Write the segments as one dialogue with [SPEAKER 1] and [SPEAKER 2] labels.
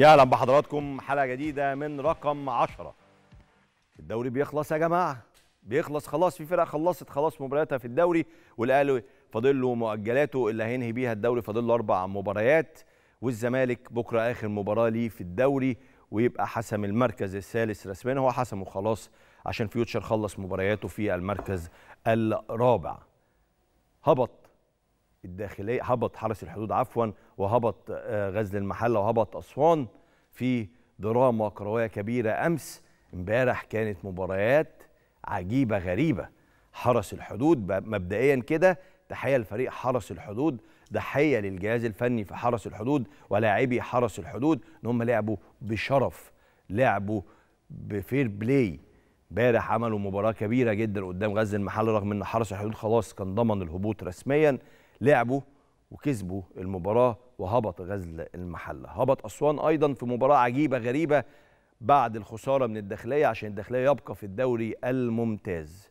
[SPEAKER 1] يا اهلا بحضراتكم حلقه جديده من رقم 10 الدوري بيخلص يا جماعه بيخلص خلاص في فرق خلصت خلاص مبارياتها في الدوري والاهلي فاضل له مؤجلاته اللي هينهي بيها الدوري فاضل له اربع مباريات والزمالك بكره اخر مباراه ليه في الدوري ويبقى حسم المركز الثالث رسميا هو حسمه خلاص عشان فيوتشر خلص مبارياته في المركز الرابع هبط الداخلية هبط حرس الحدود عفوا وهبط آه، غزل المحلة وهبط أسوان في دراما كروية كبيرة أمس امبارح كانت مباريات عجيبة غريبة حرس الحدود مبدئيا كده تحية لفريق حرس الحدود تحية للجهاز الفني في حرس الحدود ولاعبي حرس الحدود ان هم لعبوا بشرف لعبوا بفير بلاي امبارح عملوا مباراة كبيرة جدا قدام غزل المحل رغم ان حرس الحدود خلاص كان ضمن الهبوط رسميا لعبوا وكسبوا المباراة وهبط غزل المحلة هبط أسوان أيضا في مباراة عجيبة غريبة بعد الخسارة من الداخلية عشان الداخلية يبقى في الدوري الممتاز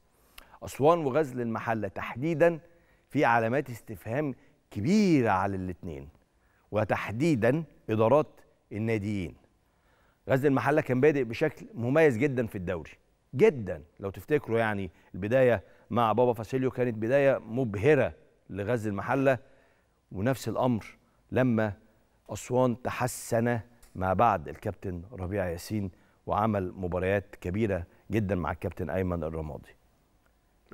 [SPEAKER 1] أسوان وغزل المحلة تحديدا في علامات استفهام كبيرة على الاتنين وتحديدا إدارات الناديين غزل المحلة كان بادئ بشكل مميز جدا في الدوري جدا لو تفتكروا يعني البداية مع بابا فاسيليو كانت بداية مبهرة لغزل المحله ونفس الامر لما اسوان تحسن ما بعد الكابتن ربيع ياسين وعمل مباريات كبيره جدا مع الكابتن ايمن الرمادي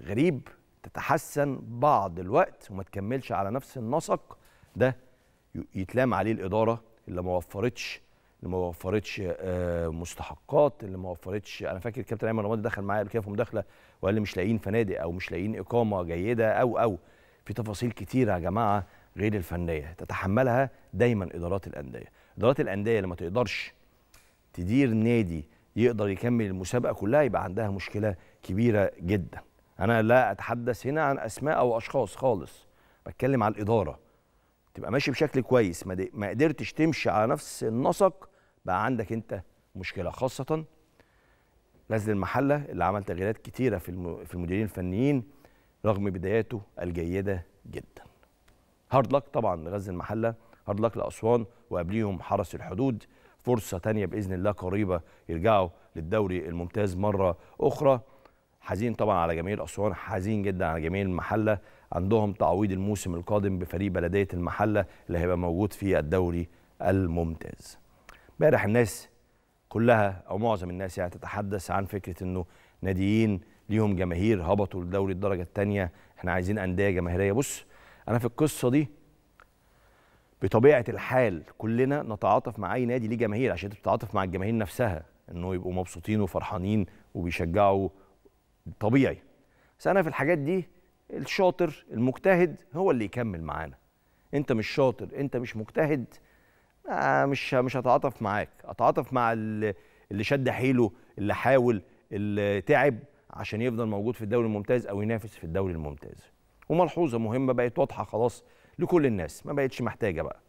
[SPEAKER 1] غريب تتحسن بعض الوقت وما تكملش على نفس النسق ده يتلام عليه الاداره اللي ما وفرتش اللي ما وفرتش آه، مستحقات اللي ما وفرتش انا فاكر الكابتن ايمن رمادي دخل معايا قبل كده في مداخله وقال لي مش لاقيين فنادق او مش لاقيين اقامه جيده او او في تفاصيل كتيره يا جماعه غير الفنيه تتحملها دايما ادارات الانديه ادارات الانديه لما تقدرش تدير نادي يقدر يكمل المسابقه كلها يبقى عندها مشكله كبيره جدا انا لا اتحدث هنا عن اسماء او اشخاص خالص بتكلم على الاداره تبقى ماشي بشكل كويس ما قدرتش تمشي على نفس النسق بقى عندك انت مشكله خاصه غزل المحله اللي عمل تغييرات كتيره في في المديرين الفنيين رغم بداياته الجيدة جدا هارد لك طبعا لغزل المحلة هارد لك لأسوان وقبليهم حرس الحدود فرصة تانية بإذن الله قريبة يرجعوا للدوري الممتاز مرة أخرى حزين طبعا على جماهير أسوان حزين جدا على جماهير المحلة عندهم تعويض الموسم القادم بفريق بلدية المحلة اللي هيبقى موجود في الدوري الممتاز امبارح الناس كلها أو معظم الناس يعني تتحدث عن فكرة أنه ناديين ليهم جماهير هبطوا لدوري الدرجه الثانيه احنا عايزين انديه جماهيريه بص انا في القصه دي بطبيعه الحال كلنا نتعاطف مع اي نادي ليه جماهير عشان انت بتتعاطف مع الجماهير نفسها انه يبقوا مبسوطين وفرحانين وبيشجعوا طبيعي بس انا في الحاجات دي الشاطر المجتهد هو اللي يكمل معانا انت مش شاطر انت مش مجتهد آه مش مش هتعاطف معاك اتعاطف مع اللي شد حيله اللي حاول اللي تعب عشان يفضل موجود في الدوري الممتاز او ينافس في الدوري الممتاز وملحوظه مهمه بقت واضحه خلاص لكل الناس ما بقتش محتاجه بقى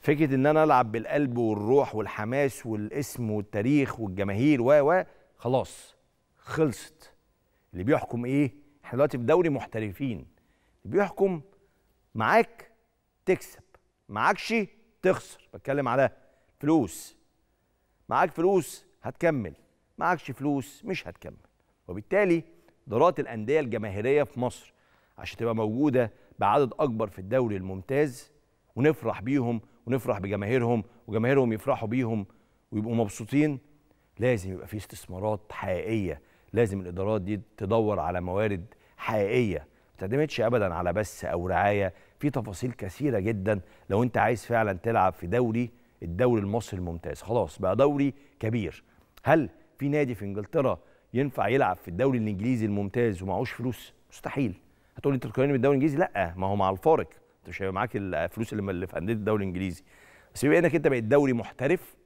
[SPEAKER 1] فكره ان انا العب بالقلب والروح والحماس والاسم والتاريخ والجماهير و و خلاص خلصت اللي بيحكم ايه احنا دلوقتي في دوري محترفين اللي بيحكم معاك تكسب معاكش تخسر بتكلم على فلوس معاك فلوس هتكمل معاكش فلوس مش هتكمل وبالتالي دورات الانديه الجماهيريه في مصر عشان تبقى موجوده بعدد اكبر في الدوري الممتاز ونفرح بيهم ونفرح بجماهيرهم وجماهيرهم يفرحوا بيهم ويبقوا مبسوطين لازم يبقى في استثمارات حقيقيه لازم الادارات دي تدور على موارد حقيقيه ما تعتمدش ابدا على بس او رعايه في تفاصيل كثيره جدا لو انت عايز فعلا تلعب في دوري الدوري المصري الممتاز خلاص بقى دوري كبير هل في نادي في انجلترا ينفع يلعب في الدوري الانجليزي الممتاز ومعهوش فلوس مستحيل هتقول انت انت من بالدوري الانجليزي لا ما هو مع الفارق انت مش هيبقى معاك الفلوس اللي في انديه الدوري الانجليزي بس بما انك انت بقيت دوري محترف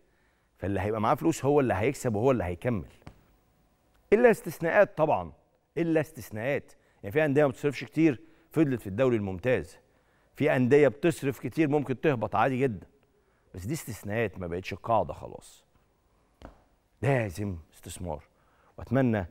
[SPEAKER 1] فاللي هيبقى معاه فلوس هو اللي هيكسب وهو اللي هيكمل الا استثناءات طبعا الا استثناءات يعني في انديه ما بتصرفش كتير فضلت في الدوري الممتاز في انديه بتصرف كتير ممكن تهبط عادي جدا بس دي استثناءات ما بقتش القاعده خلاص لازم استثمار واتمنى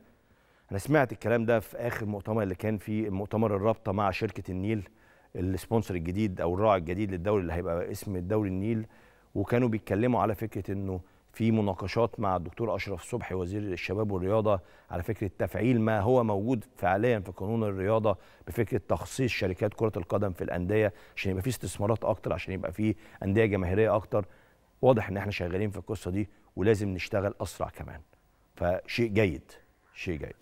[SPEAKER 1] انا سمعت الكلام ده في اخر مؤتمر اللي كان في مؤتمر الرابطه مع شركه النيل السبونسر الجديد او الراعي الجديد للدوري اللي هيبقى اسم الدوري النيل وكانوا بيتكلموا على فكره انه في مناقشات مع الدكتور اشرف صبحي وزير الشباب والرياضه على فكره تفعيل ما هو موجود فعليا في قانون الرياضه بفكره تخصيص شركات كره القدم في الانديه عشان يبقى في استثمارات اكتر عشان يبقى في انديه جماهيريه اكتر واضح ان احنا شغالين في القصه دي ولازم نشتغل اسرع كمان فشيء جيد شيء جيد